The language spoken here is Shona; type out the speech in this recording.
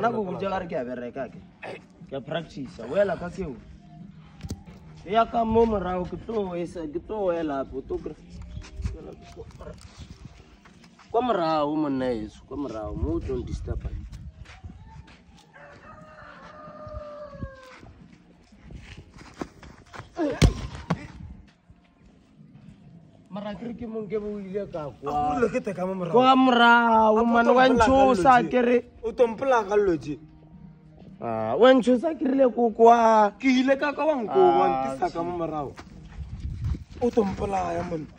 nako go jega re ke a bereka ke ke practice wela ka keo ya ka mo morago ke tlo welapeotoe kwa morago monaeso kwa morago mo o tlong disturba Oh. mara kere ke mong ke bo ile ka kwa morago mane wa ntshosa kere o tompela ka lotse wa ntshosa kerile ko kwa ke ile ka ka wankowantisa ka mo morago o tompelaya monna